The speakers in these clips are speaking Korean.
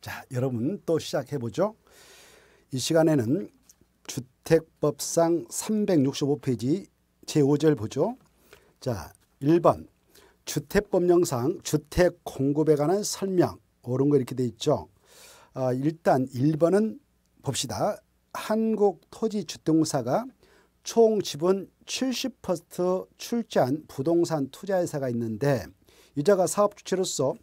자, 여러분 또 시작해 보죠. 이 시간에는 주택법상 365페이지 제5절 보죠. 자, 1번 주택법령상 주택 공급에 관한 설명 옳은 거 이렇게 돼 있죠. 아, 일단 1번은 봅시다. 한국토지주택공사가 총 지분 70% 출자한 부동산 투자회사가 있는데 이자가 사업 주체로서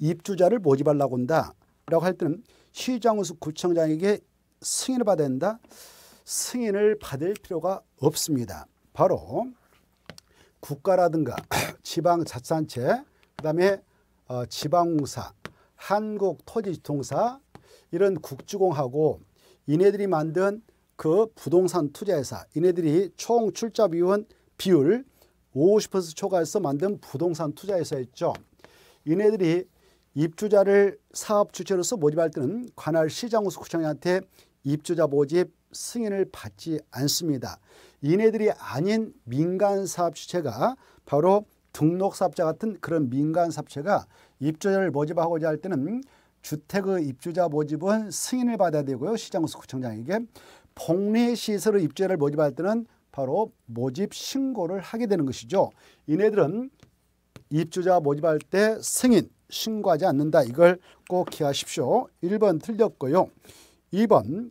입주자를 모집하려고 한다. 라고 할 때는 시장우수 구청장에게 승인을 받아야 된다. 승인을 받을 필요가 없습니다. 바로 국가라든가 지방자치단체 그다음에 어, 지방공사 한국토지주통사 이런 국주공하고 이네들이 만든 그 부동산 투자회사 이네들이 총 출자비원 비율 50% 초과해서 만든 부동산 투자회사였죠. 이네들이 입주자를 사업 주체로서 모집할 때는 관할 시장우수구청한테 입주자 모집 승인을 받지 않습니다. 이네들이 아닌 민간 사업 주체가 바로 등록사업자 같은 그런 민간 사업체가 입주자를 모집하고자 할 때는 주택의 입주자 모집은 승인을 받아야 되고요. 시장호수구청장에게 복리시설의 입주자를 모집할 때는 바로 모집 신고를 하게 되는 것이죠. 이네들은 입주자 모집할 때 승인, 신고하지 않는다. 이걸 꼭 기하십시오. 1번 틀렸고요. 2번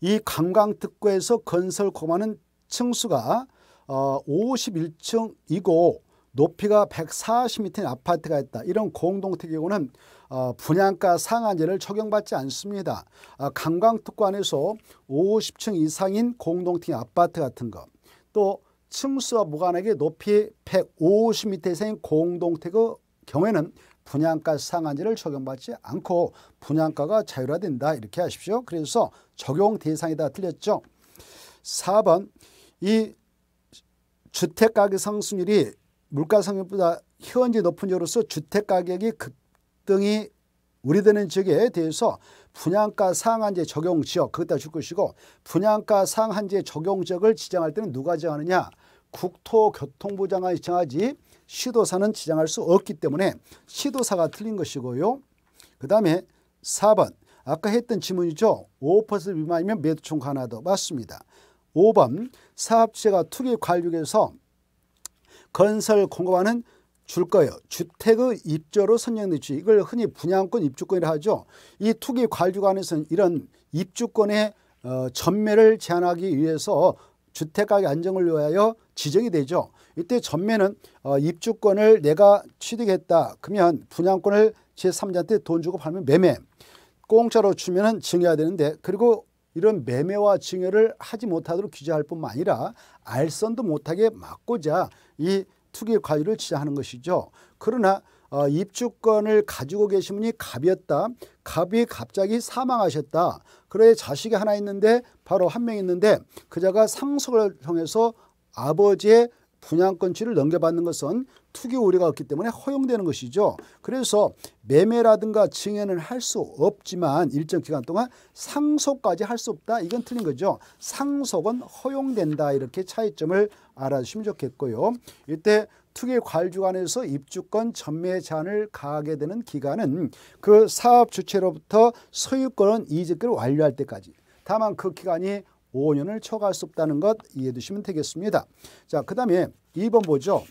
이 관광특구에서 건설 고마는 층수가 어, 51층이고 높이가 140m인 아파트가 있다. 이런 공동택경우는 어, 분양가 상한제를 적용받지 않습니다. 아, 관광특구 안에서 50층 이상인 공동택 아파트 같은 것. 또 층수와 무관하게 높이 150m 이상인 공동택의 경우에는 분양가 상한제를 적용받지 않고 분양가가 자율화된다 이렇게 하십시오. 그래서 적용 대상이다 틀렸죠. 4번 이 주택가격 상승률이 물가 상승보다 현재 높은 적으로서 주택가격이 급등이 우려되는 지역에 대해서 분양가 상한제 적용 지역 그것다 줄 것이고 분양가 상한제 적용 지역을 지정할 때는 누가 정하느냐 국토교통부 장관이 정하지 시도사는 지장할 수 없기 때문에 시도사가 틀린 것이고요. 그 다음에 4번 아까 했던 지문이죠. 5% 미만이면 매도총 하나도 맞습니다. 5번 사업체가 투기 관륙에서 건설 공급하는 줄 거예요. 주택의 입주로 선정되지 이걸 흔히 분양권 입주권이라 하죠. 이 투기 관리관에서는 이런 입주권의 어, 전매를 제한하기 위해서 주택가격 안정을 위하여 지정이 되죠. 이때 전매는 어, 입주권을 내가 취득했다. 그러면 분양권을 제3자한테 돈 주고 팔면 매매. 공짜로 주면은 증여해야 되는데 그리고 이런 매매와 증여를 하지 못하도록 규제할 뿐만 아니라 알선도 못하게 막고자 이 투기 과유를 지향하는 것이죠. 그러나 어, 입주권을 가지고 계신 분이 갑이었다. 갑이 갑자기 사망하셨다. 그래 자식이 하나 있는데 바로 한 명 있는데 그자가 상속을 통해서 아버지의 분양권취를 넘겨받는 것은 투기 우려가 없기 때문에 허용되는 것이죠. 그래서 매매라든가 증여는 할 수 없지만 일정 기간 동안 상속까지 할 수 없다. 이건 틀린 거죠. 상속은 허용된다. 이렇게 차이점을 알아주시면 좋겠고요. 이때 투기 관주관에서 입주권 전매 제한을 가하게 되는 기간은 그 사업 주체로부터 소유권 은 이직을 완료할 때까지 다만 그 기간이 5년을 초과할 수 없다는 것 이해해 두시면 되겠습니다. 자, 그 다음에 2번 보죠.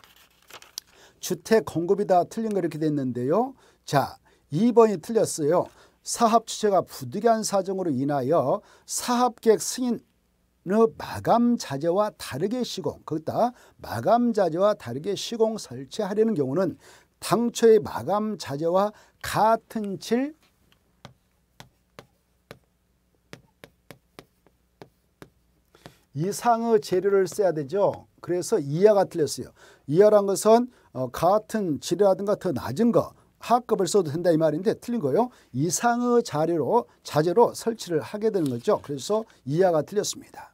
주택 공급이다 틀린 거 이렇게 됐는데요. 자, 2번이 틀렸어요. 사업 주체가 부득이한 사정으로 인하여 사업계 승인 마감 자재와 다르게 시공, 거다 마감 자재와 다르게 시공 설치하려는 경우는 당초의 마감 자재와 같은 질 이상의 재료를 써야 되죠. 그래서 이하가 틀렸어요. 이하란 것은 어, 같은 질료라든가더 낮은 거 하급을 써도 된다 이 말인데 틀린 거예요. 이상의 자료로 자재로 설치를 하게 되는 거죠. 그래서 이하가 틀렸습니다.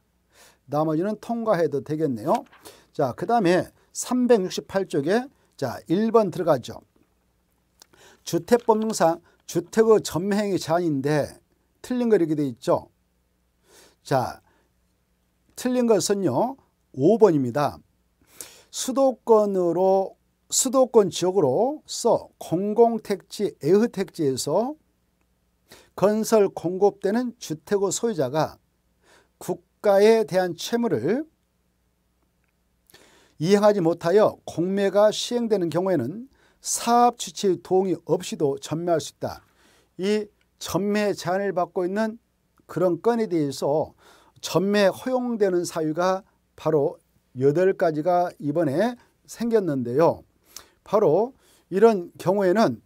나머지는 통과해도 되겠네요. 자, 그 다음에 368쪽에 자 1번 들어가죠. 주택법령상 주택의 점행이 제한인데 틀린 거 이렇게 돼 있죠. 자, 틀린 것은요. 5번입니다. 수도권으로 수도권 지역으로서 공공택지, 애흐택지에서 건설 공급되는 주택의 소유자가 국가에 대한 채무를 이행하지 못하여 공매가 시행되는 경우에는 사업 주체의 동의 없이도 전매할 수 있다. 이 전매 제한을 받고 있는 그런 건에 대해서 전매 허용되는 사유가 바로 여덟 가지가 이번에 생겼는데요. 바로 이런 경우에는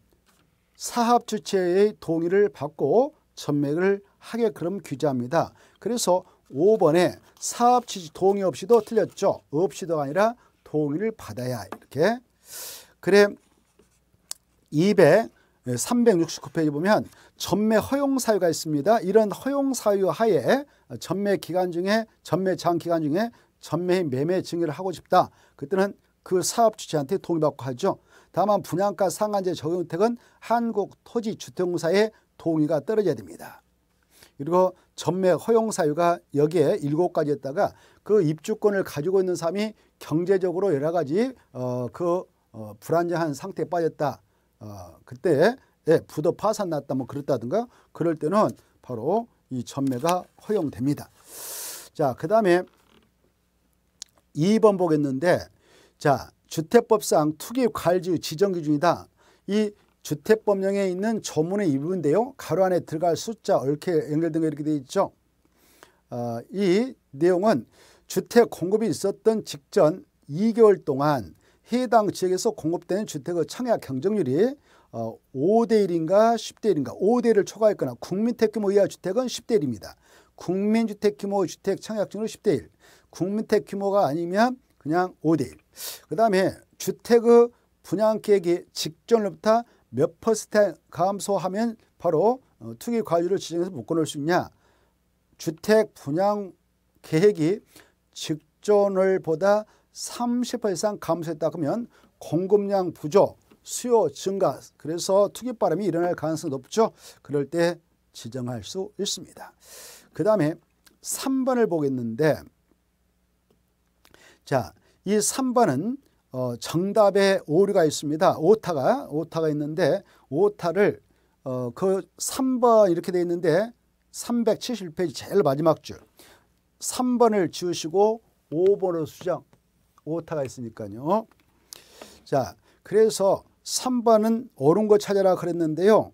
사업 주체의 동의를 받고 전매를 하게 그럼 규제합니다. 그래서 5번에 사업 취지 동의 없이도 틀렸죠. 없이도 아니라 동의를 받아야 이렇게. 그래 2 0 3 6 9 페이지 보면 전매 허용 사유가 있습니다. 이런 허용 사유 하에 전매 기간 중에 전매 장 기간 중에 전매의 매매 증여를 하고 싶다. 그때는 그 사업 주체한테 동의받고 하죠. 다만 분양가 상한제 적용 택은 한국 토지 주택공사의 동의가 떨어져야 됩니다. 그리고 전매 허용 사유가 여기에 일곱 가지였다가 그 입주권을 가지고 있는 사람이 경제적으로 여러 가지 어, 그 어, 불안정한 상태에 빠졌다. 어, 그때 예, 부도 파산 났다 뭐 그랬다든가 그럴 때는 바로 이 전매가 허용됩니다. 자, 그 다음에 2번 보겠는데 자, 주택법상 투기 관리지 지정 기준이다. 이 주택법령에 있는 조문의 일부인데요. 가로 안에 들어갈 숫자, 얼케, 연결 된가 이렇게 돼 있죠. 어, 이 내용은 주택 공급이 있었던 직전 2개월 동안 해당 지역에서 공급되는 주택의 청약 경쟁률이 5대 어, 1인가 10대 1인가 5대 1을 초과했거나 국민택 규모 이하 주택은 10대 1입니다. 국민주택 규모 주택 청약률 10대 1. 국민택 규모가 아니면 그냥 5대 1. 그다음에 주택의 분양 계획이 직전부터몇 퍼센트 감소하면 바로 어, 투기 과유를 지정해서 묶어놓을 수 있냐. 주택 분양 계획이 직전을 보다 30% 이상 감소했다 그러면 공급량 부족, 수요 증가, 그래서 투기 바람이 일어날 가능성이 높죠. 그럴 때 지정할 수 있습니다. 그 다음에 3번을 보겠는데 자, 이 3번은 어, 정답에 오류가 있습니다. 오타가 오타가 있는데 오타를 어, 그 3번 이렇게 돼 있는데 371페이지 제일 마지막 줄 3번을 지우시고 5번으로 수정 오타가 있으니까요. 자, 그래서 3번은 옳은 거 찾아라 그랬는데요.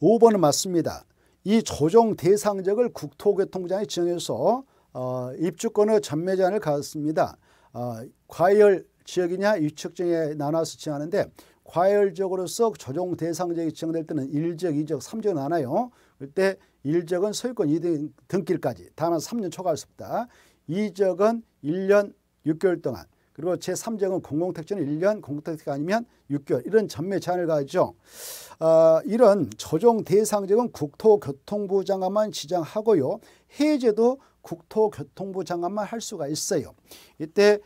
5번은 맞습니다. 이 조정 대상적을 국토교통부장이 지정해서 어, 입주권의 전매 제한을 가졌습니다. 어, 과열 지역이냐 유축지역에 나눠서 지정하는데 과열 지역으로서 조정 대상적이 지정될 때는 1지역, 2지역, 3지역 나눠요. 그때 1지역은 소유권 이등 등기까지 다만 3년 초과할 수 없다. 2지역은 1년 6개월 동안 그리고 제3정은 공공택지는 1년, 공공택지가 아니면 6개월 이런 전매 제한을 가지죠. 어, 이런 조정 대상정은 국토교통부 장관만 지정하고요. 해제도 국토교통부 장관만 할 수가 있어요. 이때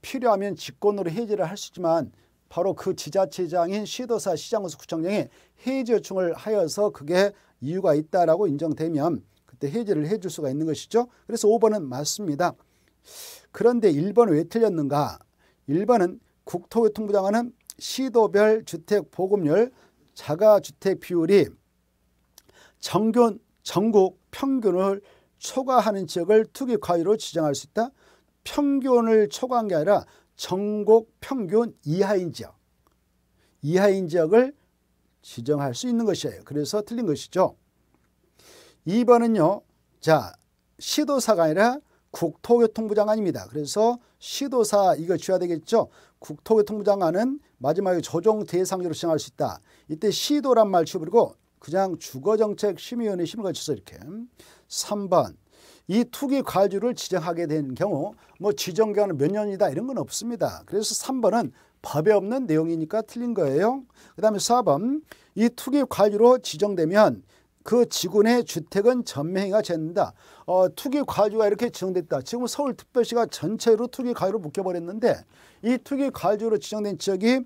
필요하면 직권으로 해제를 할 수 있지만 바로 그 지자체장인 시도사 시장에서 구청장이 해제 요청을 하여서 그게 이유가 있다라고 인정되면 그때 해제를 해줄 수가 있는 것이죠. 그래서 5번은 맞습니다. 그런데 1번은 왜 틀렸는가? 1번은 국토교통부 장관은 시도별 주택 보급률 자가주택 비율이 정균, 전국 평균을 초과하는 지역을 투기 과유로 지정할 수 있다. 평균을 초과한 게 아니라 전국 평균 이하인 지역, 이하인 지역을 지정할 수 있는 것이에요. 그래서 틀린 것이죠. 2번은요. 자, 시도사가 아니라 국토교통부 장관입니다. 그래서 시도사 이거줘야 되겠죠. 국토교통부 장관은 마지막에 조정 대상자로 지정할 수 있다. 이때 시도란 말 지워버리고 그냥 주거정책심의위원회 심을 거쳐서 이렇게 3번 이 투기 과주를 지정하게 된 경우 뭐 지정기간은 몇 년이다 이런 건 없습니다. 그래서 3번은 법에 없는 내용이니까 틀린 거예요. 그 다음에 4번 이 투기 과주로 지정되면 그 지구내 주택은 전매행위가 된다. 어, 투기 과주가 이렇게 지정됐다. 지금 서울특별시가 전체로 투기 과주로 묶여버렸는데 이 투기 과주로 지정된 지역이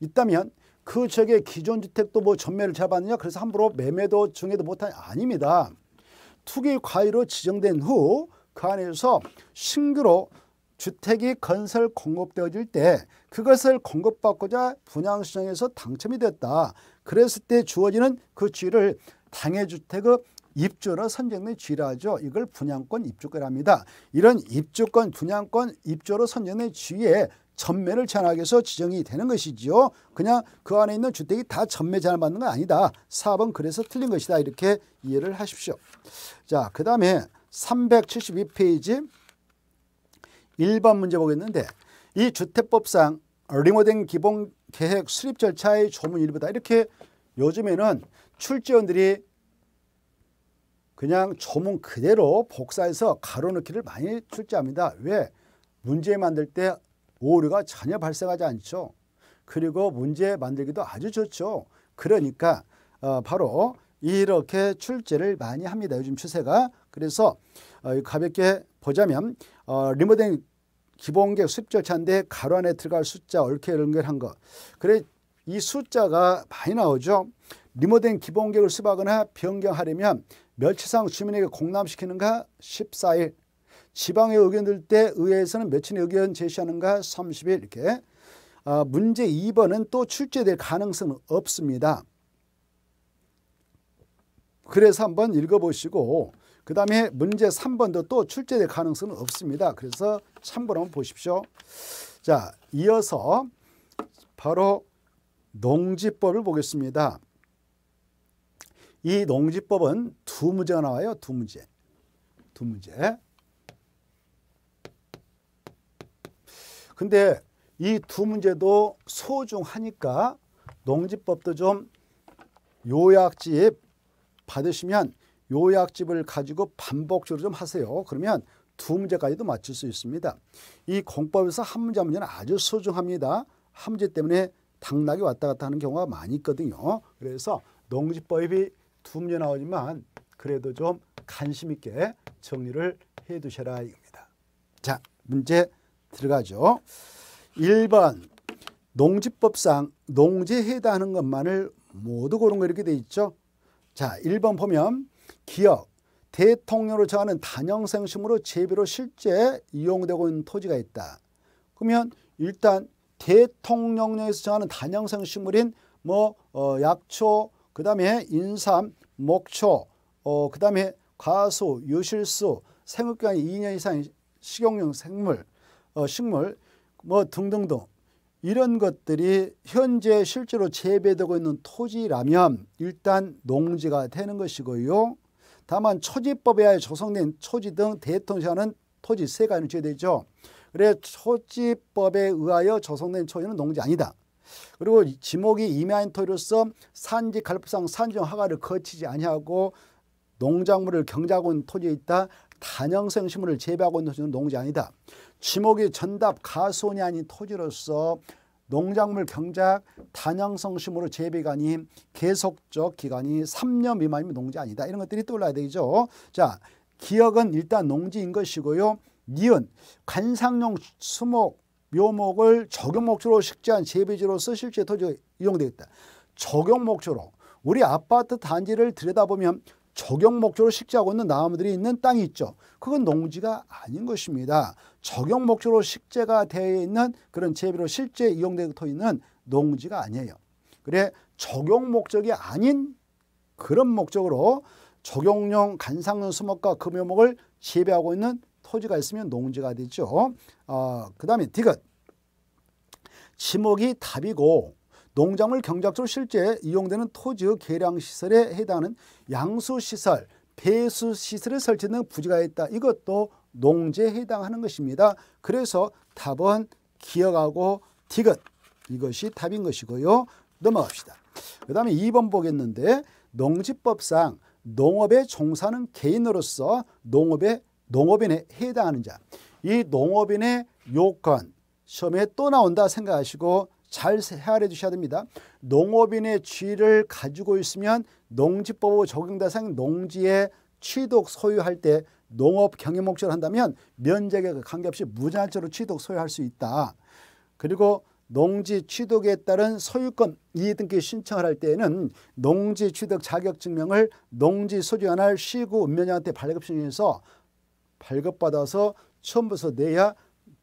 있다면 그 지역의 기존 주택도 뭐 전매를 잡았느냐 그래서 함부로 매매도 중에도 못한 아닙니다. 투기 과유로 지정된 후 그 안에서 신규로 주택이 건설 공급되어질 때 그것을 공급받고자 분양시장에서 당첨이 됐다. 그랬을 때 주어지는 그 지위를 당해주택의 입주로 선정된 지라죠 이걸 분양권 입주권합니다. 이런 입주권, 분양권, 입주로 선정된 쥐에 전매를 제한하기 위해서 지정이 되는 것이지요. 그냥 그 안에 있는 주택이 다 전매 제한을 받는 건 아니다. 4번 그래서 틀린 것이다. 이렇게 이해를 하십시오. 자, 그 다음에 372페이지 1번 문제 보겠는데 이 주택법상 리모델 기본 계획 수립 절차의 조문 일부다. 이렇게 요즘에는 출제원들이 그냥 조문 그대로 복사해서 가로넣기를 많이 출제합니다. 왜? 문제 만들 때 오류가 전혀 발생하지 않죠. 그리고 문제 만들기도 아주 좋죠. 그러니까 어, 바로 이렇게 출제를 많이 합니다. 요즘 추세가. 그래서 어, 가볍게 보자면 어, 리모델링 기본계획 수입 절차인데 가로 안에 들어갈 숫자 얽혀 연결한 것. 그래 이 숫자가 많이 나오죠. 리모델링 기본 계획을 수립하거나 변경하려면 멸치상 주민에게 공람시키는가 14일, 지방의 의견들 때 의회에서는 며칠 의견 의 제시하는가 30일 이렇게 아, 문제 2번은 또 출제될 가능성은 없습니다. 그래서 한번 읽어보시고 그 다음에 문제 3번도 또 출제될 가능성은 없습니다. 그래서 참고로 한번 보십시오. 자, 이어서 바로 농지법을 보겠습니다. 이 농지법은 두 문제가 나와요. 두 문제. 두 문제. 근데 이 두 문제도 소중하니까 농지법도 좀 요약집 받으시면 요약집을 가지고 반복적으로 좀 하세요. 그러면 두 문제까지도 맞출 수 있습니다. 이 공법에서 한 문제 한 문제는 아주 소중합니다. 한 문제 때문에 당락이 왔다 갔다 하는 경우가 많이 있거든요. 그래서 농지법이 두 문제 나오지만 그래도 좀 관심 있게 정리를 해 두셔라 이겁니다. 자, 문제 들어가죠. 1번 농지법상 농지에 해당하는 것만을 모두 고른 거 이렇게 돼 있죠. 자, 1번 보면 기업, 대통령으로 정하는 단형생심으로 제비로 실제 이용되고 있는 토지가 있다. 그러면 일단 대통령령에서 정하는 단형생식물인 뭐 어, 약초, 그 다음에 인삼, 목초, 어, 그 다음에 과수, 유실수, 생육기간이 2년 이상 식용용 생물, 어, 식물 뭐 등등등 이런 것들이 현재 실제로 재배되고 있는 토지라면 일단 농지가 되는 것이고요. 다만 초지법에 하여 조성된 초지 등 대통시하는 토지 세가지는 제외되죠. 그래 초지법에 의하여 조성된 초지는 농지 아니다. 그리고 지목이 임야인토로서 산지 갈법상 산지용 하가를 거치지 아니하고 농작물을 경작하고 있는 토지에 있다. 단형성 식물을 재배하고 있는 토지는 농지 아니다. 지목이 전답 가손이 아닌 토지로서 농작물 경작 단양성 식물을재배가 아닌 계속적 기간이 3년 미만이면 농지 아니다. 이런 것들이 떠올라야 되죠. 자, 기억은 일단 농지인 것이고요. 니은 관상용 수목 묘목을 적용 목적으로 식재한 재배지로 쓰실지에 토 이용되겠다. 적용 목적으로 우리 아파트 단지를 들여다보면 적용 목적으로 식재하고 있는 나무들이 있는 땅이 있죠. 그건 농지가 아닌 것입니다. 적용 목적으로 식재가 되어 있는 그런 재배로 실제 이용되고 있는 농지가 아니에요. 그래 적용 목적이 아닌 그런 목적으로 적용용 간상용 수목과 금요목을 재배하고 있는 토지가 있으면 농지가 되죠. 어, 그 다음에 디귿. 지목이 답이고 농작물 경작적 실제 이용되는 토지 계량시설에 해당하는 양수시설, 배수시설을 설치는 부지가 있다. 이것도 농지에 해당하는 것입니다. 그래서 답은 기억하고 디귿. 이것이 답인 것이고요. 넘어갑시다. 그 다음에 2번 보겠는데 농지법상 농업에 종사하는 개인으로서 농업의 농업인에 해당하는 자. 이 농업인의 요건 시험에 또 나온다 생각하시고 잘 헤아려 주셔야 됩니다. 농업인의 쥐를 가지고 있으면 농지법 적용 대상 농지의 취득 소유할 때 농업 경영 목적을 한다면 면적에 관계없이 무제한로 취득 소유할 수 있다. 그리고 농지 취득에 따른 소유권 이등기 신청을 할 때에는 농지 취득 자격증명을 농지 소유한 할 시구 읍면장한테 발급 신청해서 발급받아서 처음부터 내야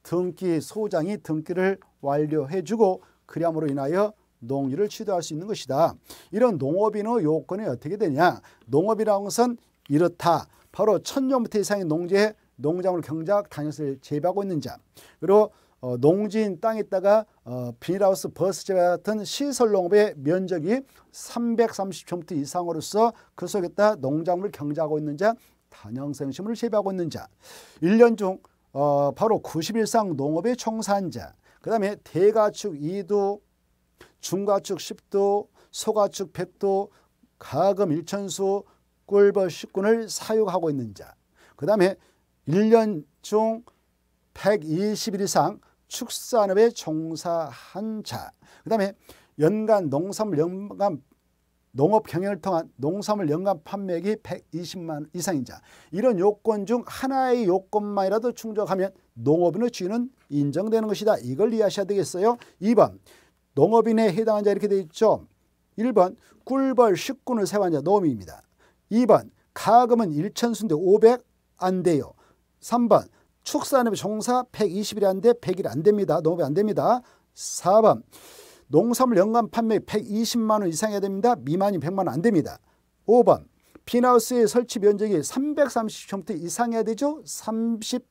등기 소장이 등기를 완료해주고 그리함으로 인하여 농일를 취득할 수 있는 것이다. 이런 농업인의 요건이 어떻게 되냐. 농업이라는 것은 이렇다. 바로 천년부터 이상의 농지에 농작물 경작 단열을 재배하고 있는 자. 그리고 어, 농지인 땅에다가 어, 비닐하우스 버스 재배 같은 시설 농업의 면적이 330평 이상으로서 그 속에다 농작물 경작하고 있는 자 단양생물을 재배하고 있는 자, 1년 중 어, 바로 90일상 농업의 청산자, 그 다음에 대가축 2도, 중가축 10도, 소가축 100도, 가금 1천수 꿀벌 10군을 사육하고 있는 자, 그 다음에 1년 중 120일 이상 축산업에 종사한 자, 그 다음에 연간 농산물 연간 농업 경영을 통한 농산물 연간 판매액이 120만 이상인 자 이런 요건 중 하나의 요건만이라도 충족하면 농업인의 지위는 인정되는 것이다. 이걸 이해하셔야 되겠어요. 2번 농업인에 해당한 자 이렇게 돼 있죠. 1번 꿀벌 식군을 세운 자농업입니다 2번 가금은 1천순대 500 안 돼요. 3번 축산업 종사 120일이 안 돼, 100일 안 됩니다. 농업이 안 됩니다. 4번 농산물 연간 판매 120만 원 이상해야 됩니다. 미만이 100만 원안 됩니다. 5번 비나우스의 설치 면적이 330평대 이상해야 되죠. 30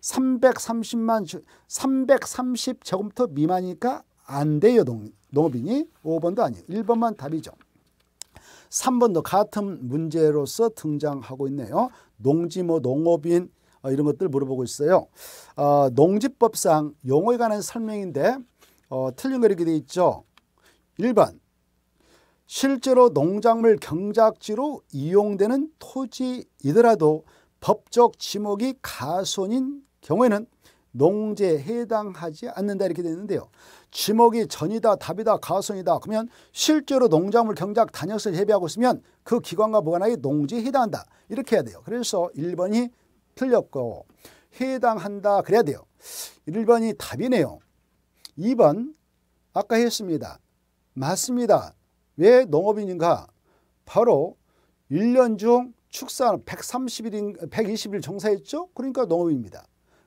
330만 330 제곱미터 미만이니까 안 돼요 농, 농업인이 5번도 아니에요 1번만 답이죠 3번도 같은 문제로서 등장하고 있네요 농지뭐 농업인 어, 이런 것들 물어보고 있어요 어, 농지법상 용어에 관한 설명인데 어, 틀림내리게 돼 있죠. 1번 실제로 농작물 경작지로 이용되는 토지이더라도 법적 지목이 가손인 경우에는 농지에 해당하지 않는다 이렇게 되는데요. 지목이 전이다 답이다 가손이다 그러면 실제로 농작물 경작 단역을 예비하고 있으면 그 기관과 보관하기 농지에 해당한다 이렇게 해야 돼요. 그래서 1번이 틀렸고 해당한다 그래야 돼요. 1번이 답이네요. 2번 아까 했습니다. 맞습니다. 왜 농업인인가? 바로 1년 중 축산 130일, 120일 정사했죠? 그러니까 농업입니다.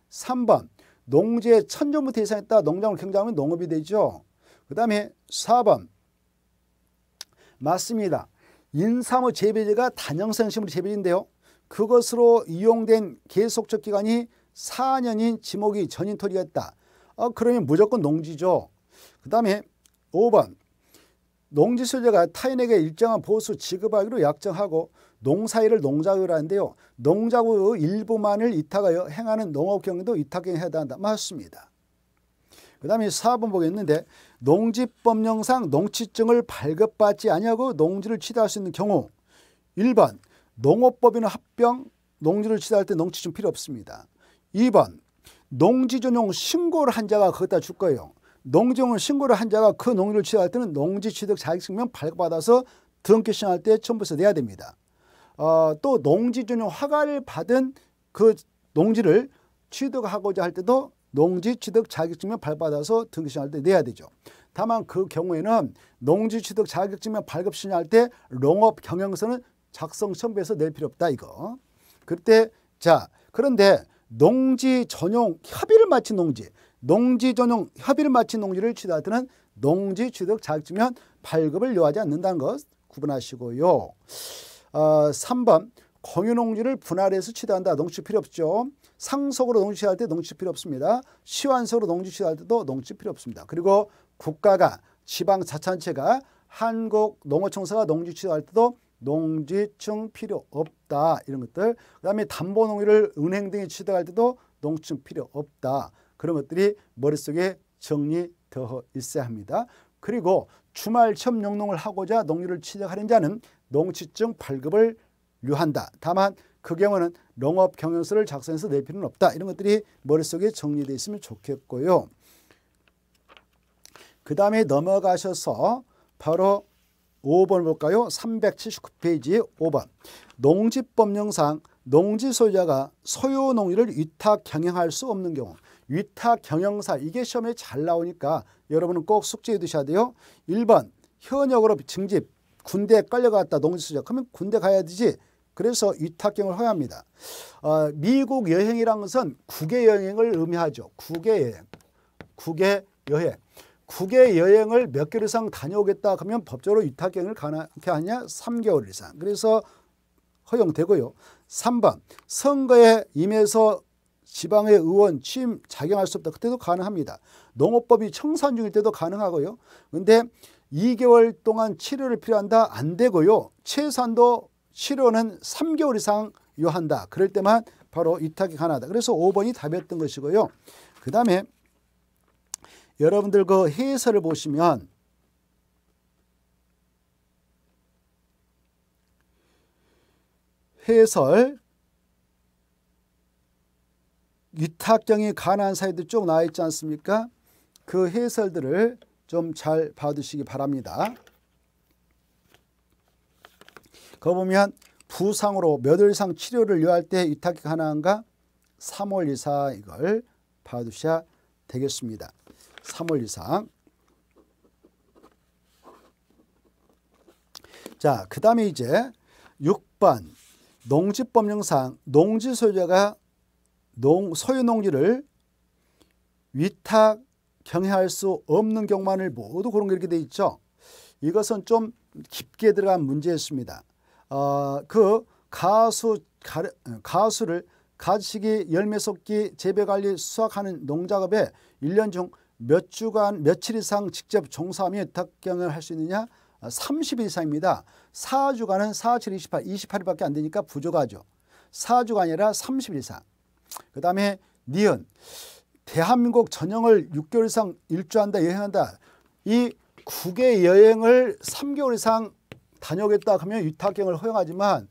3번 농지의 천전부터 상했다 농장을 경작하면 농업이 되죠. 그 다음에 4번 맞습니다. 인삼의 재배제가 단형성식물 재배제인데요. 그것으로 이용된 계속적 기간이 4년인 지목이 전인토리였다. 어, 그러면 무조건 농지죠. 그 다음에 5번 농지소재가 타인에게 일정한 보수 지급하기로 약정하고 농사일을 농작으로 하는데요. 농작의 일부만을 이탁하여 행하는 농업경도 이탁경에 해당한다. 맞습니다. 그 다음에 4번 보겠는데 농지법령상 농취증을 발급받지 아니하고 농지를 취득할 수 있는 경우 1번 농업법인 합병 농지를 취득할 때농취증 필요 없습니다. 2번 농지 전용 신고를 한 자가 거기다 줄 거예요. 농지 전용 신고를 한 자가 그 농지를 취득할 때는 농지 취득 자격증명 발급받아서 등기 신청할 때 첨부해서 내야 됩니다. 어, 또 농지 전용 허가를 받은 그 농지를 취득하고자 할 때도 농지 취득 자격증명 발급받아서 등기 신청할 때 내야 되죠. 다만 그 경우에는 농지 취득 자격증명 발급 신청할 때 농업 경영서는 작성 첨부해서 낼 필요 없다 이거. 그때 자 그런데 농지 전용 협의를 마친 농지, 농지 전용 협의를 마친 농지를 취득때는 농지 취득 자격증면 발급을 요하지 않는다는 것 구분하시고요. 어, 3번 공유농지를 분할해서 취득한다. 농지 필요 없죠. 상속으로 농지 취득할 때 농지 필요 없습니다. 시완서로 농지 취득할 때도 농지 필요 없습니다. 그리고 국가가 지방 자치단체가 한국농어청사가 농지 취득할 때도 농지층 필요 없다 이런 것들 그다음에 담보농지를 은행 등에 취득할 때도 농지층 필요 없다 그런 것들이 머릿속에 정리되어 있어야 합니다. 그리고 주말 첨험 영농을 하고자 농지를 취득하는 자는 농지증 발급을 유한다. 다만 그 경우는 농업 경영서를 작성해서 낼 필요는 없다. 이런 것들이 머릿속에 정리되어 있으면 좋겠고요. 그 다음에 넘어가셔서 바로 5번 볼까요? 379페이지 5번. 농지법령상 농지 소유자가 소유 농지를 위탁 경영할 수 없는 경우 위탁 경영사 이게 시험에 잘 나오니까 여러분은 꼭숙지해 두셔야 돼요. 1번 현역으로 증집 군대에 깔려갔다 농지 소유자 그러면 군대 가야 되지 그래서 위탁경을 허용합니다. 어, 미국 여행이란 것은 국외 여행을 의미하죠. 국외 여행. 국외 여행. 국외 여행을 몇 개월 이상 다녀오겠다 하면 법적으로 위탁여행을 가능하게 하냐? 3개월 이상. 그래서 허용되고요. 3번 선거에 임해서 지방의 의원 취임 작용할 수 없다. 그때도 가능합니다. 농업법이 청산 중일 때도 가능하고요. 근데 2개월 동안 치료를 필요한다 안 되고요. 최소한도 치료는 3개월 이상 요한다. 그럴 때만 바로 위탁이 가능하다. 그래서 5번이 답이었던 것이고요. 그 다음에 여러분들 그 해설을 보시면 해설 위탁경이 가난한 사이들 쭉 나와 있지 않습니까? 그 해설들을 좀 잘 봐주시기 바랍니다. 그 보면 부상으로 몇월상 치료를 요할 때 위탁이 가능한가? 3월 이상 이걸 봐두셔야 되겠습니다. 3월 이상 자, 그 다음에 이제 6번 농지법령상 농지 소유자가 농, 소유 농지를 위탁 경영할 수 없는 경우만을 모두 그런 게 이렇게 돼 있죠. 이것은 좀 깊게 들어간 문제였습니다. 어, 그 가수 가, 어, 가수를 가지식이 열매 속기 재배 관리 수확하는 농작업에 1년 중몇 주간 며칠 이상 직접 종사하며 위탁경영을할 수 있느냐? 30일 아, 이상입니다. 4주간은 4, 7, 28, 28일밖에 안 되니까 부족하죠. 4주가 아니라 30일 이상. 그 다음에 니은. 대한민국 전형을 6개월 이상 일주한다, 여행한다. 이 국외 여행을 3개월 이상 다녀오겠다 하면 유탁경을 허용하지만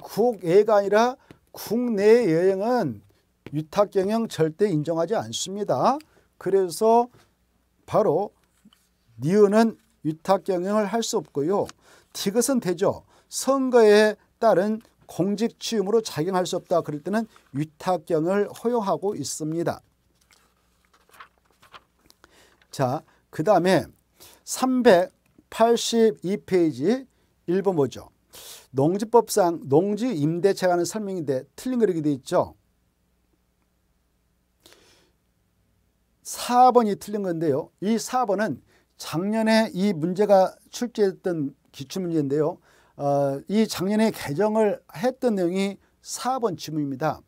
국외가 아니라 국내 여행은 유탁경영 절대 인정하지 않습니다. 그래서 바로 니은은 위탁 경영을 할 수 없고요. 티것은 되죠. 선거에 따른 공직 취임으로 작용할 수 없다. 그럴 때는 위탁 경영을 허용하고 있습니다. 자, 그 다음에 382페이지 1번 보죠. 농지법상 농지 임대채라는 설명인데 틀린 그림이 되어 있죠. 4번이 틀린 건데요. 이 4번은 작년에 이 문제가 출제했던 기출문제인데요. 어, 이 작년에 개정을 했던 내용이 4번 지문입니다.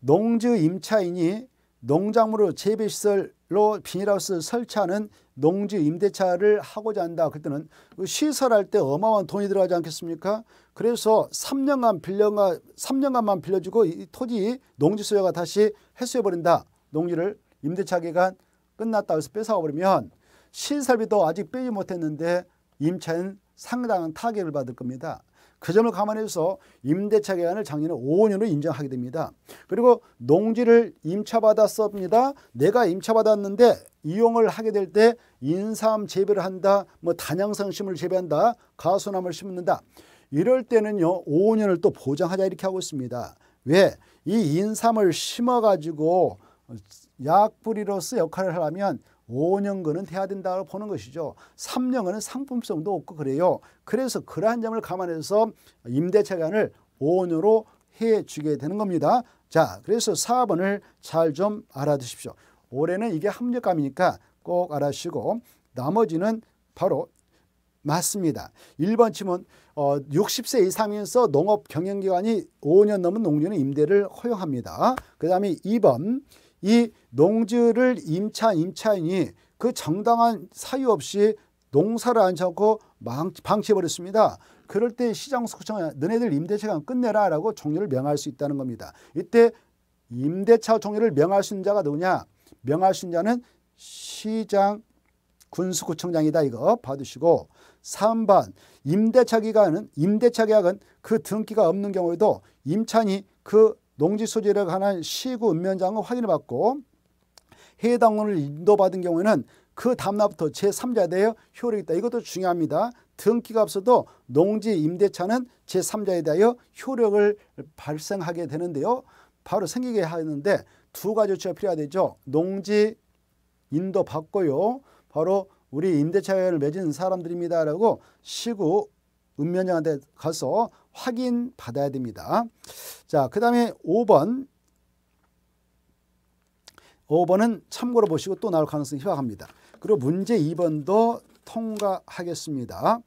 농지 임차인이 농작물로 재배시설로 비닐하우스 설치하는 농지 임대차를 하고자 한다. 그때는 시설할 때 어마어마한 돈이 들어가지 않겠습니까? 그래서 3년간 빌려가 3년간만 빌려주고 이 토지 농지 소유가 다시 회수해 버린다. 농지를 임대차 기간 끝났다 고 해서 뺏어버리면 신설비도 아직 빼지 못했는데 임차인 상당한 타격을 받을 겁니다. 그 점을 감안해서 임대차 기간을 작년에 5년으로 인정하게 됩니다. 그리고 농지를 임차받았습니다. 내가 임차받았는데 이용을 하게 될 때 인삼 재배를 한다, 뭐 단양성심을 재배한다, 가수나무를 심는다. 이럴 때는요, 5년을 또 보장하자 이렇게 하고 있습니다. 왜? 이 인삼을 심어가지고 약불이로서 역할을 하려면 5년근은 돼야 된다고 보는 것이죠. 3년근은 상품성도 없고 그래요. 그래서 그러한 점을 감안해서 임대차관을 5년으로 해주게 되는 겁니다. 자, 그래서 4번을 잘 좀 알아두십시오. 올해는 이게 합력감이니까 꼭 알아주시고 나머지는 바로 맞습니다. 1번 치면 어, 60세 이상에서 농업 경영기관이 5년 넘은 농지는 임대를 허용합니다. 그 다음에 2번 이 농지를 임차 임차인이 그 정당한 사유 없이 농사를 안 짓고 방치해버렸습니다. 그럴 때시장소청에 너네들 임대차가 끝내라 라고 종료를 명할 수 있다는 겁니다. 이때 임대차 종료를 명할 수 있는 자가 누구냐? 명할 수 있는 자는 시장 군수구청장이다 이거 받으시고 3번 임대차 기간은 임대차 계약은 그 등기가 없는 경우에도 임차인이 그 농지 소재에 관한 시구 읍면장을 확인을받고 해당원을 인도받은 경우에는 그 다음날부터 제3자 에 대여 효력이 있다. 이것도 중요합니다. 등기가 없어도 농지 임대차는 제3자에 대하여 효력을 발생하게 되는데요. 바로 생기게 하는데 두 가지 조치가 필요하죠. 농지 인도 받고요. 바로 우리 임대차를 맺은 사람들입니다라고 시구 읍면장한테 가서 확인 받아야 됩니다. 자, 그 다음에 5번. 5번은 참고로 보시고 또 나올 가능성이 희박합니다. 그리고 문제 2번도 통과하겠습니다.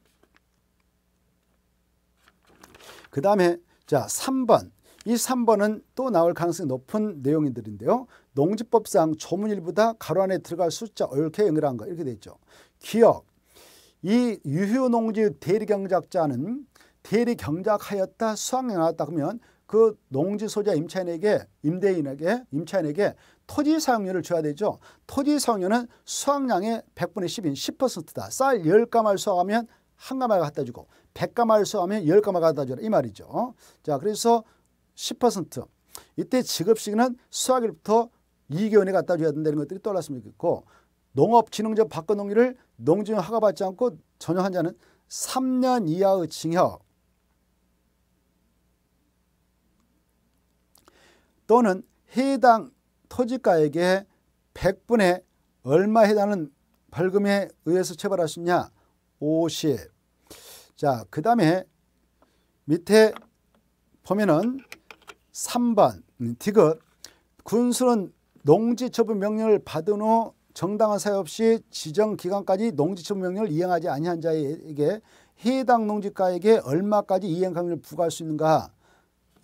그 다음에 자 3번. 이 3번은 또 나올 가능성이 높은 내용인데요 농지법상 조문 일부다 가로 안에 들어갈 숫자 얼게 영이라거 이렇게 돼 있죠. 기억. 이 유효농지 대리경작자는 대리 경작하였다 수확량 나왔다 그러면 그 농지 소자 임차인에게 임대인에게 임차인에게 토지 사용료를 줘야 되죠. 토지 사용료는 수확량의 100분의 10인 10%다. 쌀 10가마를 수확하면 한 가마를 갖다 주고 100가마를 수확하면 10가마 갖다 줘라 이 말이죠. 자 그래서 10% 이때 지급시기는 수확일부터 2개월에 갖다 줘야 된다는 것들이 떠올랐으면 좋겠고 농업진흥법 바꿔 농기를 농지용 허가받지 않고 전혀한 자는 3년 이하의 징역 또는 해당 토지가에게 100분의 얼마 해당하는 벌금에 의해서 처벌할 수 있냐? 50. 자, 그 다음에 밑에 보면은 3번 디귿 군수는 농지처분 명령을 받은 후 정당한 사유 없이 지정 기간까지 농지처분 명령을 이행하지 아니한 자에게 해당 농지가에게 얼마까지 이행 강요를 부과할 수 있는가?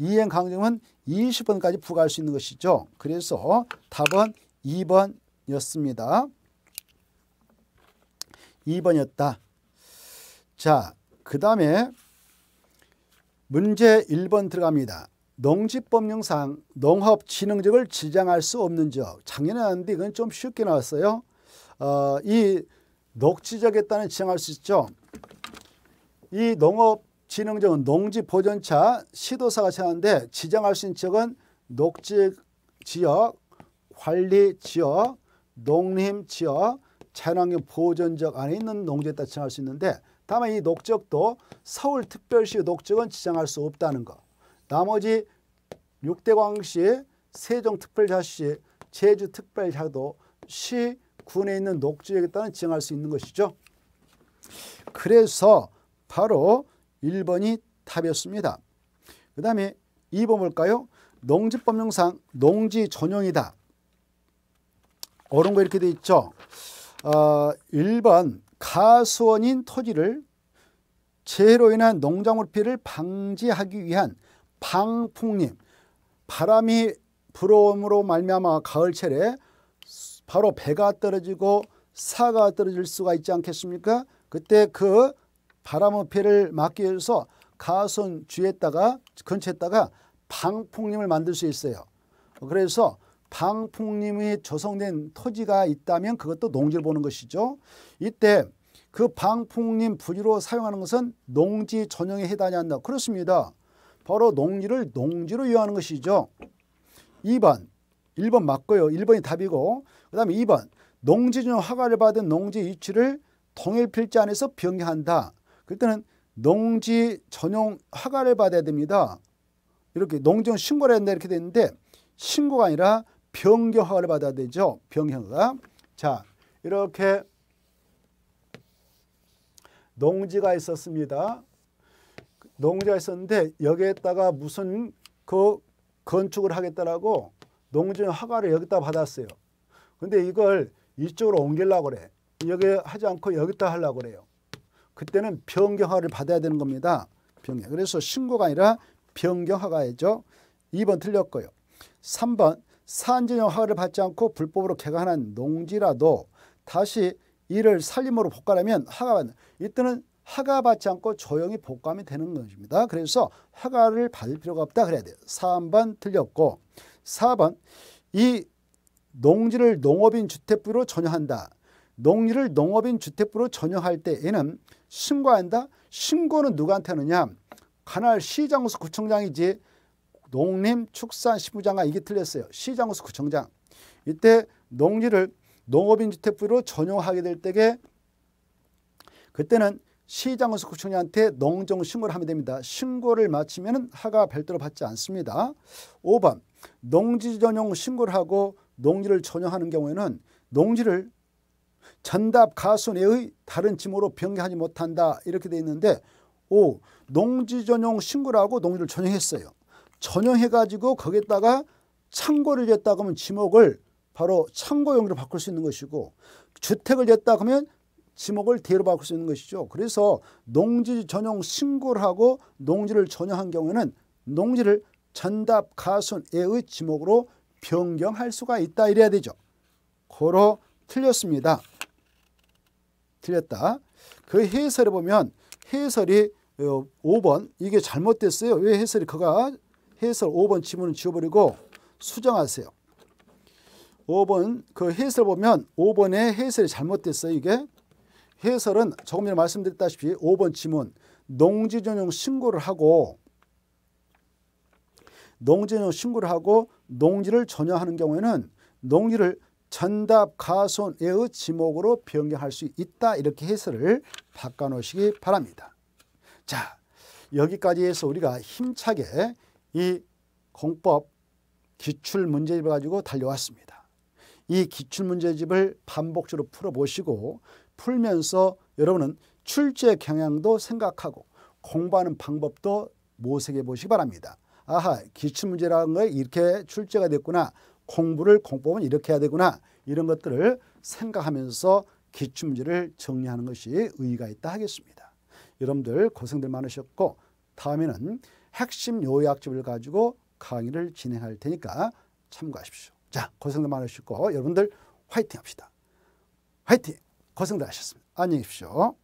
이행 강점은 20번까지 부과할 수 있는 것이죠. 그래서 답은 2번이었습니다. 2번이었다. 자, 그 다음에 문제 1번 들어갑니다. 농지법령상 농업진흥적을 지장할 수 없는 지역. 작년에 왔는데 이건 좀 쉽게 나왔어요. 어, 이 녹지적에 따른 지장할 수 있죠. 이 농업 진흥정은 농지 보존차 시도사가 찾는데 지정할 수 있는 지역은 녹지 지역, 관리 지역, 농림 지역, 자연환경 보존 지역 안에 있는 농지에 따라 지정할 수 있는데 다만 이 녹지역도 서울특별시 녹지역은 지정할 수 없다는 거. 나머지 6대 광시, 세종특별자시, 제주특별자도 시, 군에 있는 녹지역에 따라 지정할 수 있는 것이죠. 그래서 바로 1번이 답이었습니다. 그 다음에 2번 볼까요? 농지법령상 농지 전용이다. 어려거 이렇게 돼 있죠. 어, 1번 가수원인 토지를 재해로 인한 농작물 피해를 방지하기 위한 방풍림 바람이 불어옴으로 말미암아 가을철에 바로 배가 떨어지고 사가 떨어질 수가 있지 않겠습니까? 그때 그 바람 어패를 막기 위해서 가선 주에다가 근처에다가 방풍림을 만들 수 있어요. 그래서 방풍림이 조성된 토지가 있다면 그것도 농지를 보는 것이죠. 이때 그 방풍림 부지로 사용하는 것은 농지 전용에 해당이 한다. 그렇습니다. 바로 농지를 농지로 이용하는 것이죠. 2번, 1번 맞고요. 1번이 답이고 그 다음에 2번 농지 중 허가를 받은 농지 위치를 동일 필지 안에서 변경한다. 그때는 농지 전용 허가를 받아야 됩니다. 이렇게 농지용 신고를 했는데 이렇게 되는데 신고가 아니라 변경 허가를 받아야 되죠. 변경 허가. 자, 이렇게 농지가 있었습니다. 농지가 있었는데 여기에다가 무슨 그 건축을 하겠다라고 농지 허가를 여기다 받았어요. 근데 이걸 이쪽으로 옮기려고 그래. 여기 하지 않고 여기다 하려고 그래요. 그때는 변경허가를 받아야 되는 겁니다. 변경. 그래서 신고가 아니라 변경허가죠 2번 틀렸고요. 3번 산전용 허가를 받지 않고 불법으로 개간한 농지라도 다시 이를 살림으로 복구하면 허가받는 이때는 허가받지 않고 조용히 복구하면 되는 것입니다. 그래서 허가를 받을 필요가 없다 그래야 돼요. 3번 틀렸고 4번 이 농지를 농업인 주택부로 전용한다. 농지를 농업인 주택부로 전용할 때에는 신고한다. 신고는 누구한테 하느냐. 관할 시장호수 구청장이지 농림축산식부장관 이게 틀렸어요. 시장호수 구청장. 이때 농지를 농업인주택부로 전용하게 될 때에 그때는 시장호수 구청장한테 농정 신고를 하면 됩니다. 신고를 마치면 하가 별도로 받지 않습니다. 5번 농지 전용 신고를 하고 농지를 전용하는 경우에는 농지를 전답 가순의 다른 지으로 변경하지 못한다 이렇게 돼 있는데 오 농지 전용 신고라고 농지를 전용했어요. 전용해가지고 거기에다가 창고를 졌다 그러면 지목을 바로 창고용지로 바꿀 수 있는 것이고 주택을 졌다 그러면 지목을 대로 바꿀 수 있는 것이죠. 그래서 농지 전용 신고를 하고 농지를 전용한 경우에는 농지를 전답 가순의 지목으로 변경할 수가 있다 이래야 되죠. 고로 틀렸습니다. 드렸다. 그해설을 보면 해설이 5번 어, 이게 잘못됐어요. 왜 해설이 그가 해설 5번 지문을 지워버리고 수정하세요. 5번 그 해설 보면 5번의 해설이 잘못됐어요. 이게 해설은 조금 전에 말씀드렸다시피 5번 지문 농지전용 신고를 하고 농지전용 신고를 하고 농지를 전용하는 경우에는 농지를 전답 가손의 지목으로 변경할 수 있다 이렇게 해설을 바꿔놓으시기 바랍니다. 자 여기까지 해서 우리가 힘차게 이 공법 기출문제집을 가지고 달려왔습니다. 이 기출문제집을 반복적으로 풀어보시고 풀면서 여러분은 출제 경향도 생각하고 공부하는 방법도 모색해 보시기 바랍니다. 아하 기출문제라는 거 이렇게 출제가 됐구나 공부를 공법은 이렇게 해야 되구나 이런 것들을 생각하면서 기출문제를 정리하는 것이 의의가 있다 하겠습니다. 여러분들 고생들 많으셨고 다음에는 핵심 요약집을 가지고 강의를 진행할 테니까 참고하십시오. 자 고생들 많으셨고 여러분들 화이팅 합시다. 화이팅! 고생들 하셨습니다. 안녕히 계십시오.